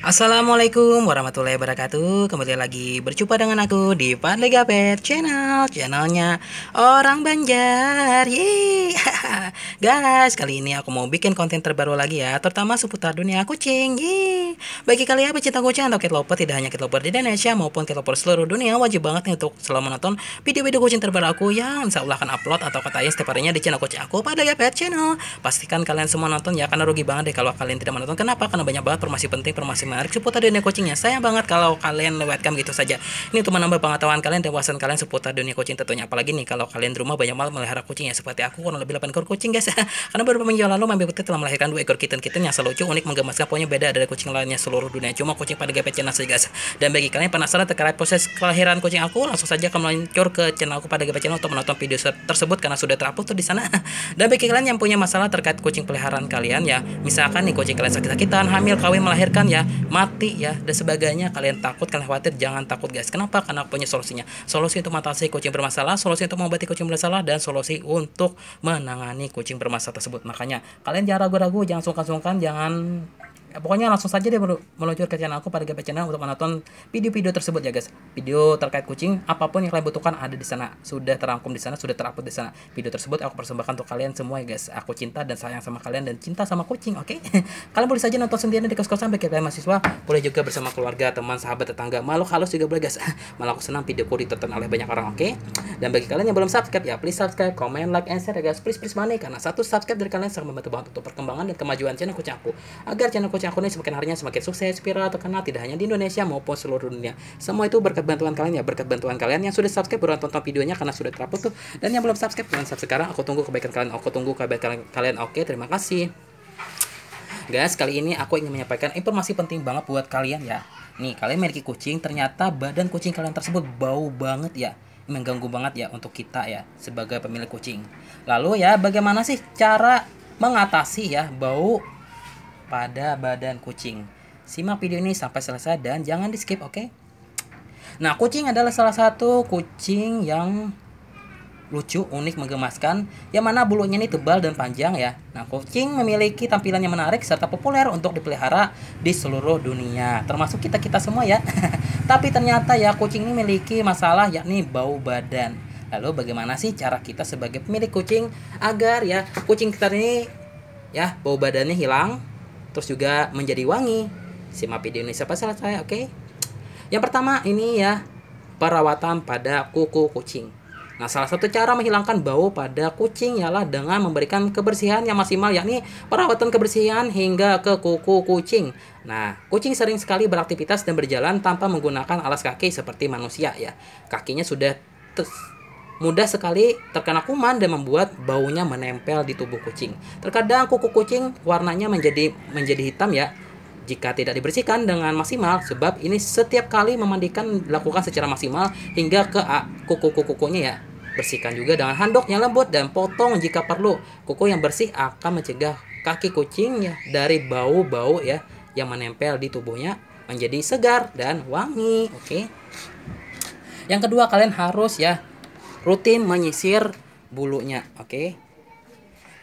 Assalamualaikum warahmatullahi wabarakatuh Kembali lagi berjumpa dengan aku di Padli Gapet Channel Channelnya Orang Banjar Yeay Guys, kali ini aku mau bikin konten terbaru lagi ya Terutama seputar dunia kucing Yeay Bagi kalian pecinta kucing atau cat lover Tidak hanya cat lover di Indonesia maupun cat lover seluruh dunia Wajib banget nih untuk selalu menonton video-video kucing terbaru aku Yang insya Allah akan upload atau katanya setiap harinya di channel kucing aku Padli Gapet Channel Pastikan kalian semua nonton ya Karena rugi banget deh kalau kalian tidak menonton Kenapa? Karena banyak banget informasi penting, informasi menarik seputar dunia coachingnya. Sayang banget kalau kalian lewatkan gitu saja. Ini untuk menambah pengetahuan kalian dan wawasan kalian seputar dunia coaching tentunya. Apalagi nih kalau kalian di rumah banyak malam melihara kucing ya, seperti aku kurang lebih 8 ekor kucing guys. Karena beberapa minggu lalu Mami Putri telah melahirkan dua ekor kitten-kitten yang selucu unik, menggemaskan pokoknya beda dari kucing lainnya seluruh dunia. Cuma kucing pada GP channel saja guys. Dan bagi kalian yang penasaran terkait proses kelahiran kucing aku, langsung saja kamu meluncur ke channelku pada GP channel untuk menonton video tersebut karena sudah terupload tuh di sana. Dan bagi kalian yang punya masalah terkait kucing peliharaan kalian ya, misalkan nih kucing kalian sakit-sakitan, hamil, kawin, melahirkan ya, mati ya dan sebagainya kalian takut kalian khawatir jangan takut guys kenapa karena punya solusinya solusi untuk mengatasi kucing bermasalah solusi untuk mengobati kucing bermasalah dan solusi untuk menangani kucing bermasalah tersebut makanya kalian jangan ragu-ragu jangan sungkan-sungkan jangan Ya, pokoknya langsung saja deh meluncur ke channel aku pada GP Channel untuk menonton video-video tersebut ya guys. Video terkait kucing apapun yang kalian butuhkan ada di sana. Sudah terangkum di sana, sudah terupload di sana. Video tersebut aku persembahkan untuk kalian semua ya guys. Aku cinta dan sayang sama kalian dan cinta sama kucing, oke? Okay? kalian boleh saja nonton sendirian di kos-kosan bagi kalian mahasiswa, boleh juga bersama keluarga, teman, sahabat, tetangga, makhluk halus juga boleh guys. Malah aku senang videoku ditonton oleh banyak orang, oke? Okay? Dan bagi kalian yang belum subscribe ya please subscribe, comment, like, and share ya guys. Please please money karena satu subscribe dari kalian sangat membantu banget untuk perkembangan dan kemajuan channel kucing aku. Agar channel kucing yang aku ini semakin harinya semakin sukses, viral, terkenal tidak hanya di Indonesia maupun seluruh dunia. Semua itu berkat bantuan kalian ya, berkat bantuan kalian yang sudah subscribe buruan tonton videonya karena sudah terupload tuh. Dan yang belum subscribe jangan subscribe sekarang. Aku tunggu kebaikan kalian, aku tunggu kebaikan kalian. Oke, terima kasih. Guys, kali ini aku ingin menyampaikan informasi penting banget buat kalian ya. Nih, kalian memiliki kucing, ternyata badan kucing kalian tersebut bau banget ya mengganggu banget ya untuk kita ya sebagai pemilik kucing. Lalu ya bagaimana sih cara mengatasi ya bau pada badan kucing. Simak video ini sampai selesai dan jangan di skip, oke? Okay? Nah, kucing adalah salah satu kucing yang lucu, unik, menggemaskan, yang mana bulunya ini tebal dan panjang ya. Nah, kucing memiliki tampilan yang menarik serta populer untuk dipelihara di seluruh dunia, termasuk kita-kita semua ya. Tapi ternyata ya kucing ini memiliki masalah yakni bau badan. Lalu bagaimana sih cara kita sebagai pemilik kucing agar ya kucing kita ini ya bau badannya hilang terus juga menjadi wangi Simak video ini apa salah saya oke okay? yang pertama ini ya perawatan pada kuku kucing Nah, salah satu cara menghilangkan bau pada kucing ialah dengan memberikan kebersihan yang maksimal yakni perawatan kebersihan hingga ke kuku kucing. Nah, kucing sering sekali beraktivitas dan berjalan tanpa menggunakan alas kaki seperti manusia ya. Kakinya sudah mudah sekali terkena kuman dan membuat baunya menempel di tubuh kucing. Terkadang kuku kucing warnanya menjadi menjadi hitam ya jika tidak dibersihkan dengan maksimal sebab ini setiap kali memandikan dilakukan secara maksimal hingga ke kuku-kukunya ya. Bersihkan juga dengan handuk yang lembut dan potong jika perlu. Kuku yang bersih akan mencegah kaki kucing ya dari bau-bau ya yang menempel di tubuhnya menjadi segar dan wangi. Oke. Okay? Yang kedua kalian harus ya rutin menyisir bulunya oke okay?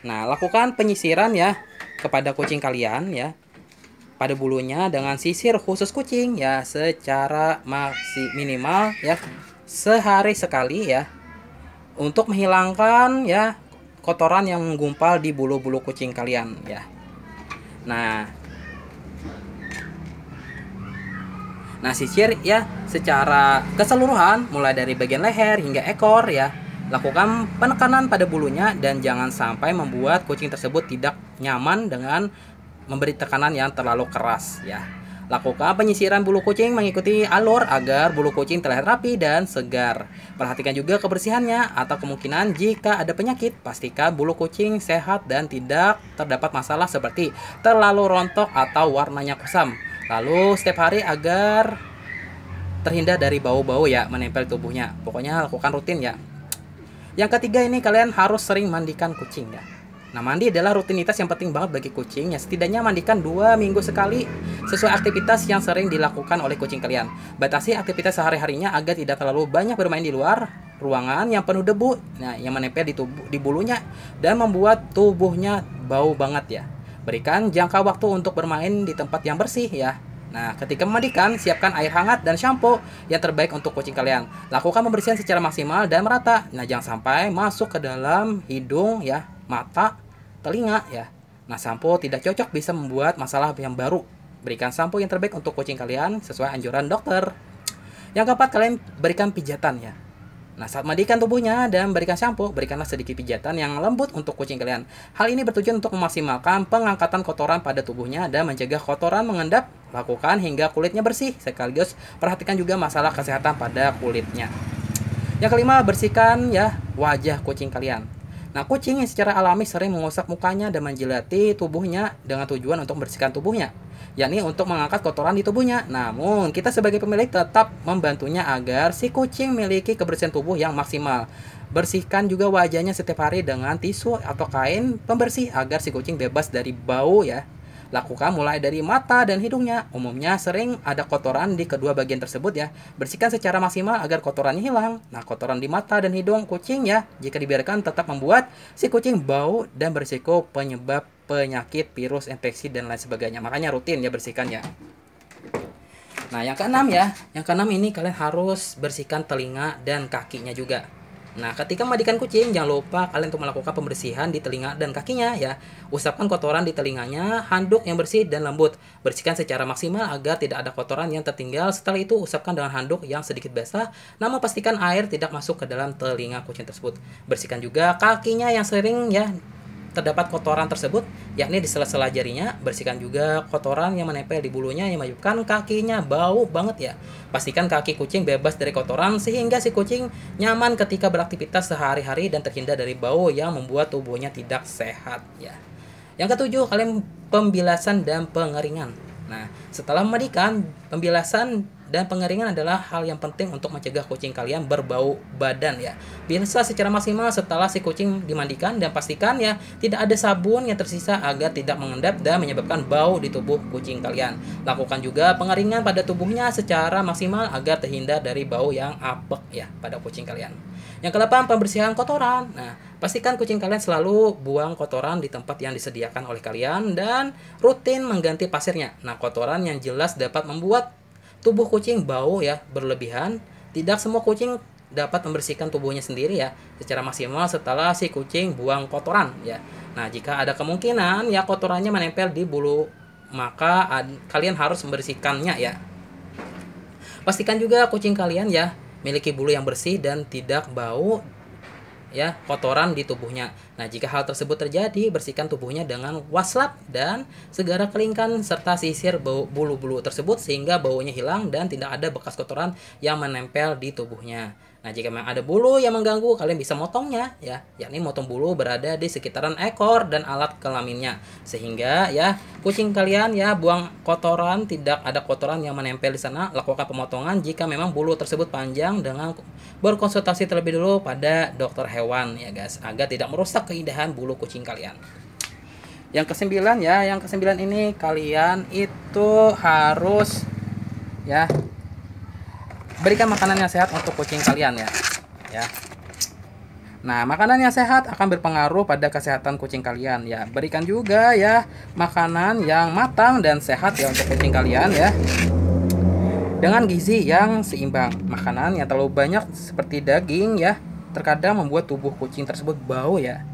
nah lakukan penyisiran ya kepada kucing kalian ya pada bulunya dengan sisir khusus kucing ya secara maksimal minimal ya sehari sekali ya untuk menghilangkan ya kotoran yang menggumpal di bulu-bulu kucing kalian ya nah Nah, sisir ya secara keseluruhan mulai dari bagian leher hingga ekor ya. Lakukan penekanan pada bulunya dan jangan sampai membuat kucing tersebut tidak nyaman dengan memberi tekanan yang terlalu keras ya. Lakukan penyisiran bulu kucing mengikuti alur agar bulu kucing terlihat rapi dan segar. Perhatikan juga kebersihannya atau kemungkinan jika ada penyakit, pastikan bulu kucing sehat dan tidak terdapat masalah seperti terlalu rontok atau warnanya kusam. Lalu setiap hari agar terhindar dari bau-bau ya menempel tubuhnya. Pokoknya lakukan rutin ya. Yang ketiga ini kalian harus sering mandikan kucing ya. Nah, mandi adalah rutinitas yang penting banget bagi kucing. Ya, setidaknya mandikan dua minggu sekali sesuai aktivitas yang sering dilakukan oleh kucing kalian. Batasi aktivitas sehari-harinya agar tidak terlalu banyak bermain di luar ruangan yang penuh debu. Nah, yang menempel di tubuh di bulunya dan membuat tubuhnya bau banget ya. Berikan jangka waktu untuk bermain di tempat yang bersih ya. Nah, ketika memandikan, siapkan air hangat dan shampoo yang terbaik untuk kucing kalian. Lakukan pembersihan secara maksimal dan merata. Nah, jangan sampai masuk ke dalam hidung ya, mata, telinga ya. Nah, sampo tidak cocok bisa membuat masalah yang baru. Berikan sampo yang terbaik untuk kucing kalian sesuai anjuran dokter. Yang keempat, kalian berikan pijatan ya. Nah, saat mandikan tubuhnya dan berikan shampoo, berikanlah sedikit pijatan yang lembut untuk kucing kalian. Hal ini bertujuan untuk memaksimalkan pengangkatan kotoran pada tubuhnya dan mencegah kotoran mengendap. Lakukan hingga kulitnya bersih, sekaligus perhatikan juga masalah kesehatan pada kulitnya. Yang kelima, bersihkan ya wajah kucing kalian. Nah, kucing yang secara alami sering mengusap mukanya dan menjilati tubuhnya dengan tujuan untuk membersihkan tubuhnya yakni untuk mengangkat kotoran di tubuhnya. Namun, kita sebagai pemilik tetap membantunya agar si kucing memiliki kebersihan tubuh yang maksimal. Bersihkan juga wajahnya setiap hari dengan tisu atau kain pembersih agar si kucing bebas dari bau ya Lakukan mulai dari mata dan hidungnya. Umumnya sering ada kotoran di kedua bagian tersebut ya. Bersihkan secara maksimal agar kotorannya hilang. Nah, kotoran di mata dan hidung kucing ya, jika dibiarkan tetap membuat si kucing bau dan berisiko penyebab penyakit, virus, infeksi dan lain sebagainya. Makanya rutin ya bersihkan ya. Nah, yang keenam ya. Yang keenam ini kalian harus bersihkan telinga dan kakinya juga. Nah, ketika memandikan kucing, jangan lupa kalian untuk melakukan pembersihan di telinga dan kakinya ya. Usapkan kotoran di telinganya, handuk yang bersih dan lembut. Bersihkan secara maksimal agar tidak ada kotoran yang tertinggal. Setelah itu, usapkan dengan handuk yang sedikit basah, namun pastikan air tidak masuk ke dalam telinga kucing tersebut. Bersihkan juga kakinya yang sering ya terdapat kotoran tersebut, yakni di sela-sela jarinya, bersihkan juga kotoran yang menempel di bulunya yang menyebabkan kakinya bau banget ya. Pastikan kaki kucing bebas dari kotoran sehingga si kucing nyaman ketika beraktivitas sehari-hari dan terhindar dari bau yang membuat tubuhnya tidak sehat ya. Yang ketujuh, kalian pembilasan dan pengeringan. Nah, setelah memandikan pembilasan dan pengeringan adalah hal yang penting untuk mencegah kucing kalian berbau badan ya. Biasa secara maksimal setelah si kucing dimandikan dan pastikan ya tidak ada sabun yang tersisa agar tidak mengendap dan menyebabkan bau di tubuh kucing kalian. Lakukan juga pengeringan pada tubuhnya secara maksimal agar terhindar dari bau yang apek ya pada kucing kalian. Yang kedelapan, pembersihan kotoran. Nah, pastikan kucing kalian selalu buang kotoran di tempat yang disediakan oleh kalian dan rutin mengganti pasirnya. Nah, kotoran yang jelas dapat membuat tubuh kucing bau ya berlebihan. Tidak semua kucing dapat membersihkan tubuhnya sendiri ya secara maksimal setelah si kucing buang kotoran ya. Nah, jika ada kemungkinan ya kotorannya menempel di bulu maka kalian harus membersihkannya ya. Pastikan juga kucing kalian ya miliki bulu yang bersih dan tidak bau ya kotoran di tubuhnya. Nah, jika hal tersebut terjadi, bersihkan tubuhnya dengan waslap dan segera kelingkan serta sisir bulu-bulu tersebut sehingga baunya hilang dan tidak ada bekas kotoran yang menempel di tubuhnya. Nah, jika memang ada bulu yang mengganggu, kalian bisa motongnya ya, yakni motong bulu berada di sekitaran ekor dan alat kelaminnya. Sehingga ya, kucing kalian ya buang kotoran, tidak ada kotoran yang menempel di sana. Lakukan pemotongan jika memang bulu tersebut panjang dengan berkonsultasi terlebih dulu pada dokter hewan ya, guys, agar tidak merusak keindahan bulu kucing kalian. Yang kesembilan ya, yang kesembilan ini kalian itu harus ya berikan makanan yang sehat untuk kucing kalian ya. Ya. Nah, makanan yang sehat akan berpengaruh pada kesehatan kucing kalian ya. Berikan juga ya makanan yang matang dan sehat ya untuk kucing kalian ya. Dengan gizi yang seimbang. Makanan yang terlalu banyak seperti daging ya terkadang membuat tubuh kucing tersebut bau ya.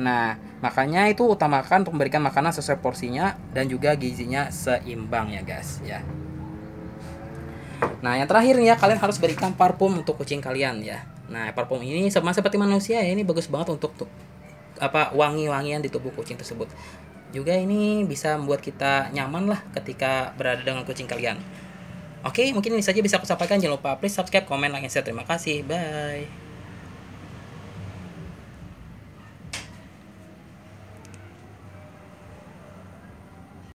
Nah, makanya itu utamakan untuk memberikan makanan sesuai porsinya dan juga gizinya seimbang ya guys ya. Nah, yang terakhir ya, kalian harus berikan parfum untuk kucing kalian ya. Nah, parfum ini sama seperti manusia ya, ini bagus banget untuk tuh, apa wangi-wangian di tubuh kucing tersebut. Juga ini bisa membuat kita nyaman lah ketika berada dengan kucing kalian. Oke, mungkin ini saja bisa aku sampaikan. Jangan lupa please subscribe, komen, like, share. Terima kasih. Bye.